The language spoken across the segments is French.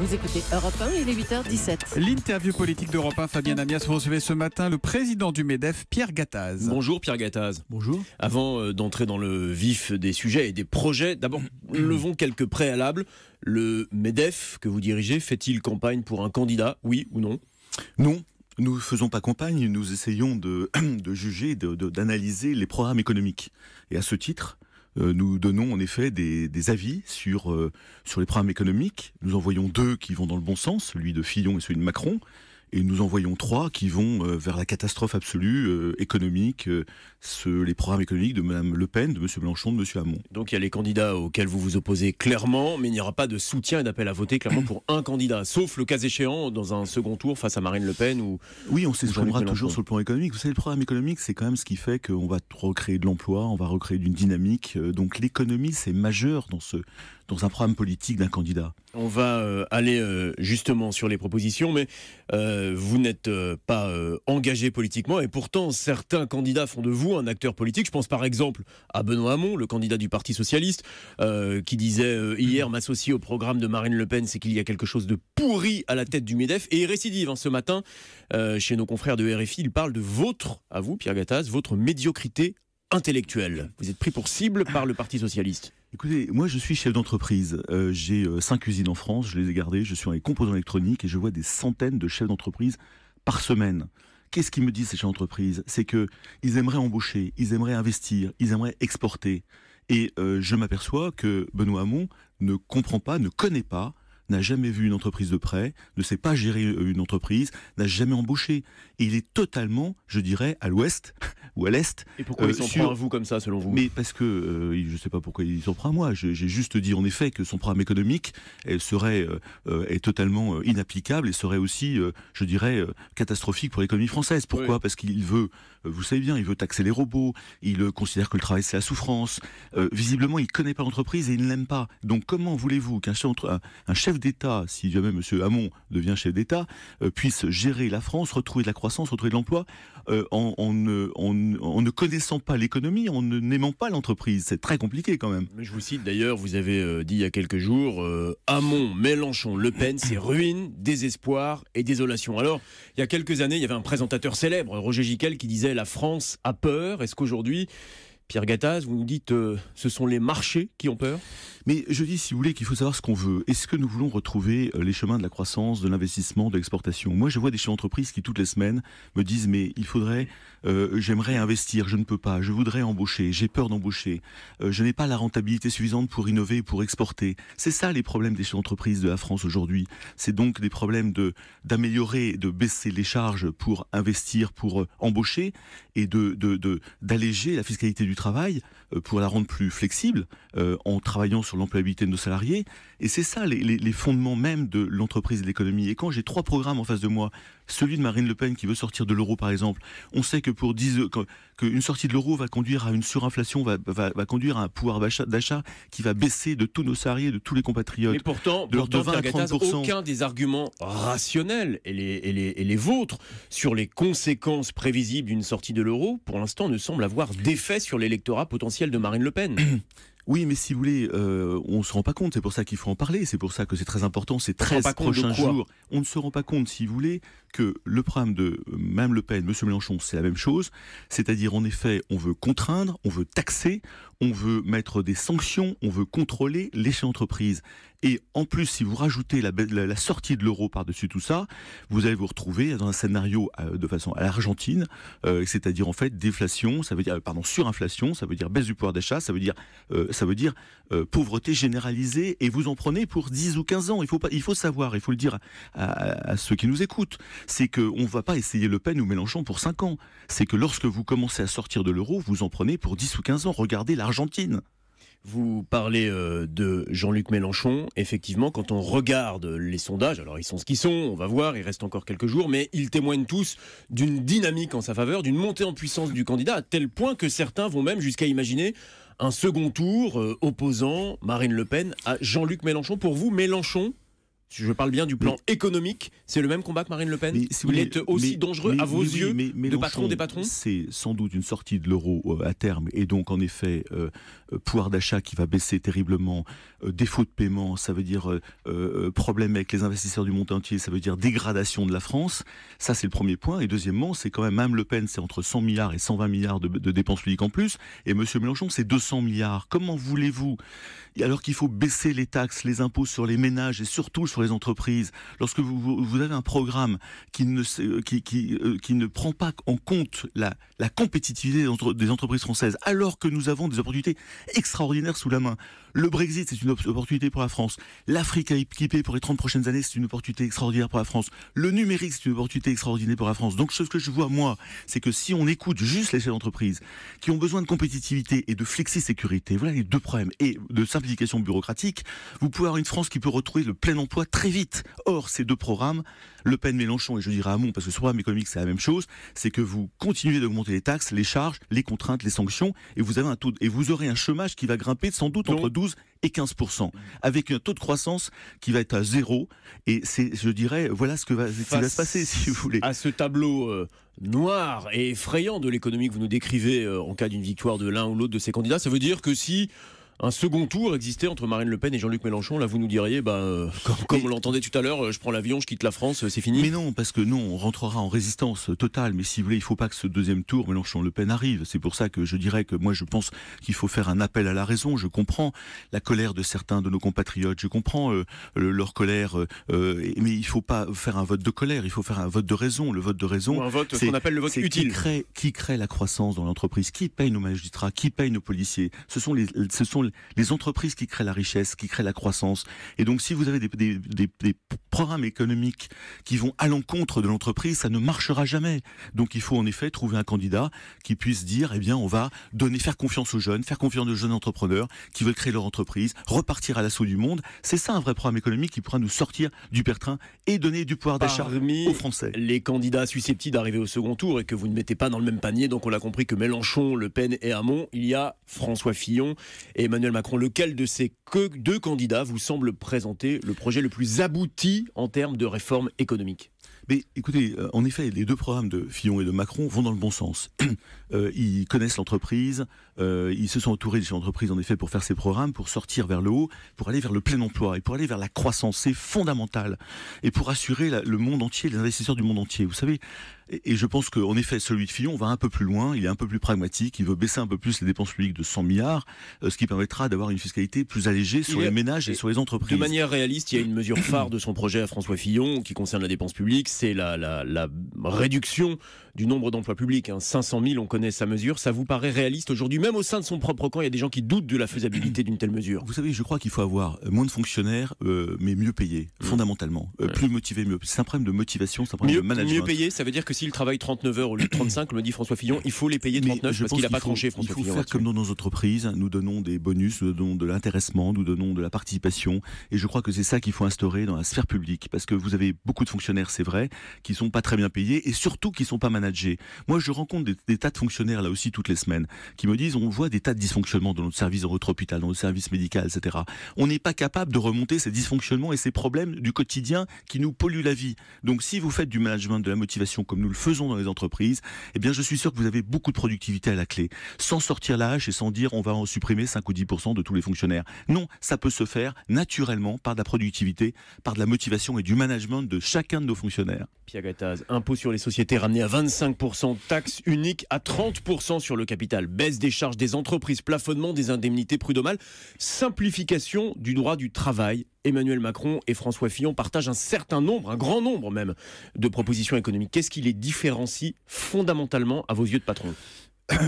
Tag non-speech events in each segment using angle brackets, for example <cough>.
Vous écoutez Europe 1, il est 8h17. L'interview politique d'Europe 1, Fabien Amias, vous recevez ce matin le président du MEDEF, Pierre Gattaz. Bonjour Pierre Gattaz. Bonjour. Avant euh, d'entrer dans le vif des sujets et des projets, d'abord, levons quelques préalables. Le MEDEF que vous dirigez fait-il campagne pour un candidat, oui ou non Non, nous ne faisons pas campagne, nous essayons de, <clears throat> juger, d'analyser les programmes économiques. Et à ce titre, euh, nous donnons en effet des, avis sur, euh, sur les programmes économiques. Nous envoyons deux qui vont dans le bon sens, celui de Fillon et celui de Macron et nous en voyons trois qui vont euh, vers la catastrophe absolue euh, économique, euh, ce, les programmes économiques de Mme Le Pen, de M. Blanchon, de M. Hamon. Donc il y a les candidats auxquels vous vous opposez clairement, mais il n'y aura pas de soutien et d'appel à voter clairement pour un candidat, sauf le cas échéant dans un second tour face à Marine Le Pen ou... Oui, on s'exprimera toujours sur le plan économique. Vous savez, le programme économique, c'est quand même ce qui fait qu'on va recréer de l'emploi, on va recréer d'une dynamique. Donc l'économie, c'est majeur dans ce, dans un programme politique d'un candidat. On va euh, aller euh, justement sur les propositions, mais euh, vous n'êtes pas engagé politiquement et pourtant certains candidats font de vous un acteur politique. Je pense par exemple à Benoît Hamon, le candidat du Parti Socialiste, qui disait hier mm-hmm. m'associer au programme de Marine Le Pen, c'est qu'il y a quelque chose de pourri à la tête du MEDEF. Et récidive hein, ce matin chez nos confrères de RFI, il parle de votre, à vous Pierre Gattaz, votre médiocrité intellectuelle. Vous êtes pris pour cible par le Parti Socialiste. Écoutez, moi je suis chef d'entreprise. Euh, j'ai euh, cinq usines en France, je les ai gardées, je suis dans les composants électroniques et je vois des centaines de chefs d'entreprise par semaine. Qu'est-ce qu'ils me disent ces chefs d'entreprise C'est qu'ils aimeraient embaucher, ils aimeraient investir, ils aimeraient exporter. Et euh, je m'aperçois que Benoît Hamon ne comprend pas, ne connaît pas n'a jamais vu une entreprise de près, ne sait pas gérer euh, une entreprise, n'a jamais embauché. il est totalement, je dirais, à l'ouest <laughs> ou à l'est. Et pourquoi euh, il s'en prend à vous comme ça, selon vous Mais parce que euh, je ne sais pas pourquoi il s'en prend à moi. J'ai juste dit en effet que son programme économique serait est totalement inapplicable et serait aussi, je dirais, catastrophique pour l'économie française. Pourquoi Parce qu'il veut, vous savez bien, il veut taxer les robots. Il considère que le travail c'est la souffrance. visiblement, il connaît pas l'entreprise et il ne l'aime pas. Donc comment voulez-vous qu'un chef d'État, si jamais M. Hamon devient chef d'État, euh, puisse gérer la France, retrouver de la croissance, retrouver de l'emploi, euh, en, ne, en, ne connaissant pas l'économie, en n'aimant pas l'entreprise. C'est très compliqué quand même. Je vous cite d'ailleurs, vous avez euh, dit il y a quelques jours, Hamon, Mélenchon, Le Pen, c'est ruine, désespoir et désolation. Alors, il y a quelques années, il y avait un présentateur célèbre, Roger Giquel, qui disait La France a peur. Est-ce qu'aujourd'hui, Pierre Gattaz, vous nous dites euh, ce sont les marchés qui ont peur Mais je dis, si vous voulez, qu'il faut savoir ce qu'on veut. Est-ce que nous voulons retrouver euh, les chemins de la croissance, de l'investissement, de l'exportation Moi, je vois des chefs d'entreprise qui, toutes les semaines, me disent, mais il faudrait euh, j'aimerais investir, je ne peux pas, je voudrais embaucher, j'ai peur d'embaucher, euh, je n'ai pas la rentabilité suffisante pour innover, pour exporter. C'est ça les problèmes des entreprises de la France aujourd'hui. C'est donc des problèmes de d'améliorer, de baisser les charges pour investir, pour euh, embaucher et de d'alléger la fiscalité du travail euh, pour la rendre plus flexible euh, en travaillant sur l'employabilité de nos salariés. Et c'est ça les, fondements même de l'entreprise et de l'économie. Et quand j'ai trois programmes en face de moi, celui de Marine Le Pen qui veut sortir de l'euro par exemple, on sait que pour 10 qu'une sortie de l'euro va conduire à une surinflation, va, va, conduire à un pouvoir d'achat qui va baisser de tous nos salariés, de tous les compatriotes. Mais pourtant, de, 20 aucun des arguments rationnels et les, et les, et les vôtres sur les conséquences prévisibles d'une sortie de l'euro, pour l'instant, ne semble avoir d'effet sur l'électorat potentiel de Marine Le Pen. <clears throat> Oui, mais si vous voulez, on euh, on se rend pas compte. C'est pour ça qu'il faut en parler. C'est pour ça que c'est très important. C'est très prochains jours. On ne se rend pas compte, si vous voulez, que le programme de euh, Mme Le Pen, M. Mélenchon, c'est la même chose. C'est-à-dire, en effet, on veut contraindre, on veut taxer, on veut mettre des sanctions, on veut contrôler les d'entreprise. Et en plus, si vous rajoutez la, sortie de l'euro par-dessus tout ça, vous allez vous retrouver dans un scénario euh, de façon à l'Argentine, euh, c'est-à-dire en fait déflation, ça veut dire pardon surinflation, ça veut dire baisse du pouvoir d'achat, ça veut dire ça veut dire pauvreté généralisée et vous en prenez pour 10 ou 15 ans. Il faut pas, il faut savoir, il faut le dire à ceux qui nous écoutent, c'est qu'on ne va pas essayer Le Pen ou Mélenchon pour 5 ans. C'est que lorsque vous commencez à sortir de l'euro, vous en prenez pour 10 ou 15 ans. Regardez l'Argentine. Vous parlez euh, de Jean-Luc Mélenchon. Effectivement, quand on regarde les sondages, alors ils sont ce qu'ils sont, on va voir, il reste encore quelques jours, mais ils témoignent tous d'une dynamique en sa faveur, d'une montée en puissance du candidat, à tel point que certains vont même jusqu'à imaginer un second tour euh, opposant Marine Le Pen à Jean-Luc Mélenchon. Pour vous, Mélenchon je parle bien du plan économique, c'est le même combat que Marine Le Pen. Si il est aussi dangereux à vos yeux de patron des patrons C'est sans doute une sortie de l'euro euh, à terme et donc en effet euh, euh, pouvoir d'achat qui va baisser terriblement, défaut de paiement, ça veut dire problème avec les investisseurs du monde entier, ça veut dire dégradation de la France. Ça c'est le premier point. Et deuxièmement, c'est quand même Mme Le Pen, c'est entre 100 milliards et 120 milliards de, dépenses publiques en plus, et M. Mélenchon c'est 200 milliards. Comment voulez-vous, alors qu'il faut baisser les taxes, les impôts sur les ménages et surtout les entreprises, lorsque vous, vous avez un programme qui ne, euh, qui, euh, qui, ne prend pas en compte la, la compétitivité des entreprises françaises, alors que nous avons des opportunités extraordinaires sous la main. Le Brexit, c'est une opportunité pour la France. L'Afrique équipée pour les 30 prochaines années, c'est une opportunité extraordinaire pour la France. Le numérique, c'est une opportunité extraordinaire pour la France. Donc ce que je vois, moi, c'est que si on écoute juste les chefs d'entreprise qui ont besoin de compétitivité et de flexi-sécurité, voilà les deux problèmes, et de simplification bureaucratique, vous pouvez avoir une France qui peut retrouver le plein emploi très vite. Or, ces deux programmes, Le Pen-Mélenchon et je dirais Hamon, parce que ce programme économique, c'est la même chose, c'est que vous continuez d'augmenter les taxes, les charges, les contraintes, les sanctions, et vous, avez un taux, et vous aurez un chômage qui va grimper sans doute entre 12 et 15%, avec un taux de croissance qui va être à zéro. Et c'est, je dirais, voilà ce que va, va se passer, si vous voulez. À ce tableau euh, noir et effrayant de l'économie que vous nous décrivez euh, en cas d'une victoire de l'un ou l'autre de ces candidats, ça veut dire que si un second tour existait entre Marine Le Pen et Jean-Luc Mélenchon, là vous nous diriez, bah, euh, <laughs> comme, on l'entendait tout à l'heure, euh, je prends l'avion, je quitte la France, euh, c'est fini. Mais non, parce que non, on rentrera en résistance totale. Mais si vous voulez, il ne faut pas que ce deuxième tour Mélenchon-Le Pen arrive. C'est pour ça que je dirais que moi, je pense qu'il faut faire un appel à la raison. Je comprends la colère de certains de nos compatriotes, je comprends leur colère, mais il ne faut pas faire un vote de colère. Il faut faire un vote de raison. Le vote de raison, un vote qu'on appelle le vote utile. Qui crée, qui crée la croissance dans l'entreprise Qui paye nos magistrats Qui paye nos policiers Ce sont les, ce sont les entreprises qui créent la richesse, qui créent la croissance. Et donc, si vous avez des, programmes économiques qui vont à l'encontre de l'entreprise, ça ne marchera jamais. Donc, il faut en effet trouver un candidat qui puisse dire, eh bien, on va donner, faire confiance aux jeunes, faire confiance aux jeunes entrepreneurs qui veulent créer leur entreprise, repartir à l'assaut du monde. C'est ça un vrai programme économique qui pourra nous sortir du pertrin et donner du pouvoir d'achat aux Français. Les candidats susceptibles d'arriver au second tour et que vous ne mettez pas dans le même panier, donc on l'a compris que Mélenchon, Le Pen et Hamon, il y a François Fillon et Emmanuel Macron, lequel de ces deux candidats vous semble présenter le projet le plus abouti en termes de réforme économique mais écoutez, euh, en effet, les deux programmes de Fillon et de Macron vont dans le bon sens. <clears throat> Euh, ils connaissent l'entreprise, euh, ils se sont entourés de ces entreprises en effet pour faire ces programmes, pour sortir vers le haut, pour aller vers le plein emploi et pour aller vers la croissance. C'est fondamental et pour assurer le monde entier, les investisseurs du monde entier. Vous savez, et, je pense qu'en effet, celui de Fillon va un peu plus loin, il est un peu plus pragmatique, il veut baisser un peu plus les dépenses publiques de 100 milliards, euh, ce qui permettra d'avoir une fiscalité plus allégée sur les ménages et, sur les entreprises. De manière réaliste, il y a une mesure phare de son projet à François Fillon qui concerne la dépense publique, c'est la, réduction du nombre d'emplois publics. 500 hein. 000, on connaît sa mesure. Ça vous paraît réaliste aujourd'hui Même au sein de son propre camp, il y a des gens qui doutent de la faisabilité d'une telle mesure. Vous savez, je crois qu'il faut avoir euh, moins de fonctionnaires, euh, mais mieux payés, mmh. fondamentalement. Mmh. Plus motivés, mieux. C'est un problème de motivation, c'est un problème de management. Mieux payés, ça veut dire s'il travaille 39 heures au lieu de 35, me le dit François Fillon, il faut les payer 39 je parce qu'il n'a pas tranché, François Il faut faire comme dans nos entreprises, nous donnons des bonus, nous donnons de l'intéressement, nous donnons de la participation, et je crois que c'est ça qu'il faut instaurer dans la sphère publique, parce que vous avez beaucoup de fonctionnaires, c'est vrai, qui sont pas très bien payés, et surtout qui sont pas managés. Moi, je rencontre des, tas de fonctionnaires, là aussi, toutes les semaines, qui me disent, on voit des tas de dysfonctionnements dans notre service, dans notre hôpital, dans notre service médical, etc. On n'est pas capable de remonter ces dysfonctionnements et ces problèmes du quotidien qui nous polluent la vie. Donc, si vous faites du management de la motivation comme nous le faisons dans les entreprises, eh bien, je suis sûr que vous avez beaucoup de productivité à la clé, sans sortir la hache et sans dire on va en supprimer 5 ou 10% de tous les fonctionnaires. Non, ça peut se faire naturellement par de la productivité, par de la motivation et du management de chacun de nos fonctionnaires. Pierre impôt sur les sociétés ramené à 25%, taxe unique à 30% sur le capital, baisse des charges des entreprises, plafonnement des indemnités prud'homales, simplification du droit du travail, Emmanuel Macron et François Fillon partagent un certain nombre, un grand nombre même, de propositions économiques. Qu'est-ce qui les différencie fondamentalement à vos yeux de patron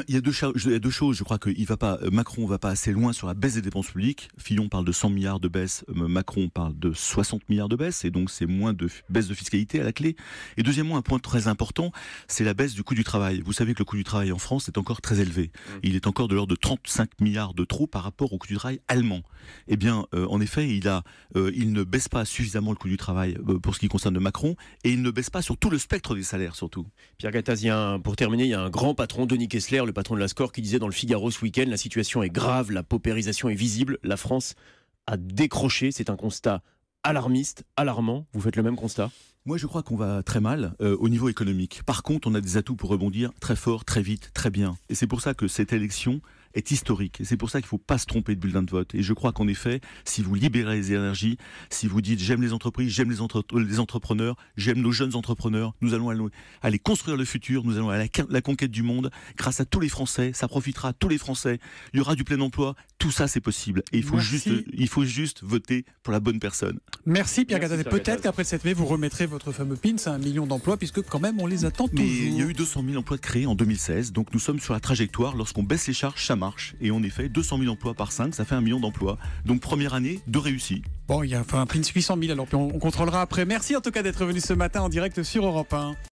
il y, a deux, deux choses. Je crois que il va pas, euh, Macron va pas assez loin sur la baisse des dépenses publiques. Fillon parle de 100 milliards de baisse. Euh, Macron parle de 60 milliards de baisse. Et donc, c'est moins de baisse de fiscalité à la clé. Et deuxièmement, un point très important, c'est la baisse du coût du travail. Vous savez que le coût du travail en France est encore très élevé. Mmh. Il est encore de l'ordre de 35 milliards de trop par rapport au coût du travail allemand. Eh bien, euh, en effet, il a, il ne baisse pas suffisamment le coût du travail pour ce qui concerne Macron. Et il ne baisse pas sur tout le spectre des salaires, surtout. Pierre Gattaz, pour terminer, il y a un grand patron, Denis Kessler le patron de la Score, qui disait dans le Figaro ce week-end la situation est grave, la paupérisation est visible, la France a décroché. C'est un constat alarmiste, alarmant. Vous faites le même constat moi, je crois qu'on va très mal euh, au niveau économique. Par contre, on a des atouts pour rebondir très fort, très vite, très bien. Et c'est pour ça que cette élection, est historique. c'est pour ça qu'il ne faut pas se tromper de bulletin de vote. Et je crois qu'en effet, si vous libérez les énergies, si vous dites j'aime les entreprises, j'aime les, les, entrepreneurs, j'aime nos jeunes entrepreneurs, nous allons aller construire le futur, nous allons à la conquête du monde grâce à tous les Français, ça profitera à tous les Français, il y aura du plein emploi tout ça, c'est possible. Et il faut, juste, il faut juste voter pour la bonne personne. Merci Pierre Gadonne. Peut-être qu'après cette mai, vous remettrez votre fameux PIN, c'est un million d'emplois, puisque quand même, on les attend toujours. il y a eu 200 000 emplois créés en 2016, donc nous sommes sur la trajectoire. Lorsqu'on baisse les charges, ça marche. Et en effet, 200 000 emplois par 5, ça fait un million d'emplois. Donc première année, de réussite. Bon, il y a enfin, un de 800 000, alors puis on, on contrôlera après. Merci en tout cas d'être venu ce matin en direct sur Europe 1.